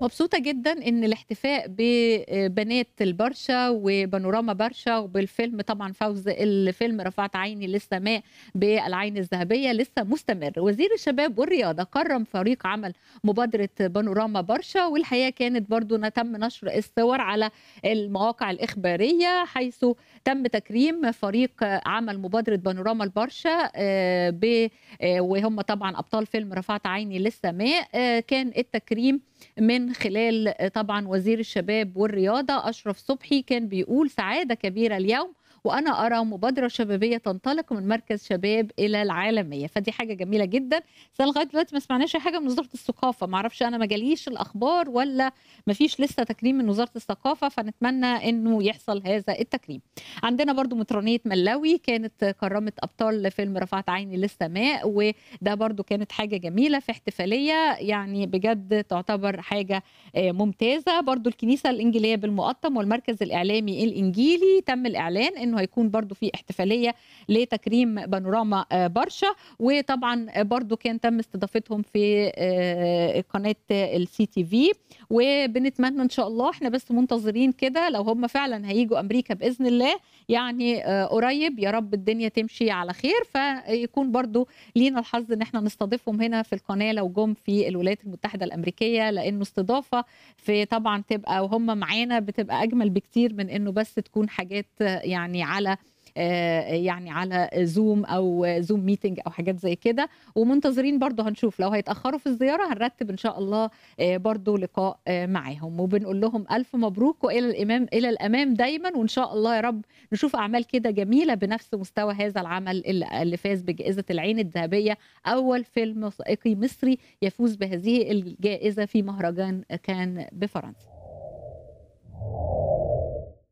مبسوطه جدا ان الاحتفاء ببنات البرشا وبانوراما برشا وبالفيلم طبعا فوز الفيلم رفعت عيني للسماء بالعين الذهبيه لسه مستمر وزير الشباب والرياضه كرم فريق عمل مبادره بانوراما برشا والحقيقه كانت برضو تم نشر الصور على المواقع الاخباريه حيث تم تكريم فريق عمل مبادره بانوراما البرشا آه، آه، وهم طبعا ابطال فيلم رفعت عيني للسماء آه، كان التكريم من خلال آه، طبعا وزير الشباب والرياضه اشرف صبحي كان بيقول سعاده كبيره اليوم وانا ارى مبادره شبابيه تنطلق من مركز شباب الى العالميه فدي حاجه جميله جدا بس لغايه دلوقتي ما سمعناش حاجه من وزاره الثقافه ما اعرفش انا ما جاليش الاخبار ولا ما فيش لسه تكريم من وزاره الثقافه فنتمنى انه يحصل هذا التكريم عندنا برضو مترانيه ملاوي كانت كرمت ابطال فيلم رفعت عيني للسماء وده برضو كانت حاجه جميله في احتفاليه يعني بجد تعتبر حاجه آه، ممتازه برضو الكنيسه الانجيليه بالمقطم والمركز الاعلامي الانجيلي تم الاعلان ان انه هيكون برضو في احتفاليه لتكريم بانوراما آه، برشا وطبعا برضو كان تم استضافتهم في آه، قناه السي تي في وبنتمنى ان شاء الله احنا بس منتظرين كده لو هم فعلا هيجوا امريكا باذن الله يعني آه، قريب يا رب الدنيا تمشي على خير فيكون برضو لينا الحظ ان احنا نستضيفهم هنا في القناه لو جم في الولايات المتحده الامريكيه لانه استضافه في طبعا تبقى وهم معانا بتبقى اجمل بكتير من انه بس تكون حاجات يعني يعني على آه، يعني على زوم او زوم ميتنج او حاجات زي كده ومنتظرين برضه هنشوف لو هيتاخروا في الزياره هنرتب ان شاء الله آه، برضه لقاء آه، معاهم وبنقول لهم الف مبروك والى الامام الى الامام دايما وان شاء الله يا رب نشوف اعمال كده جميله بنفس مستوى هذا العمل اللي فاز بجائزه العين الذهبيه اول فيلم وثائقي مصري يفوز بهذه الجائزه في مهرجان كان بفرنسا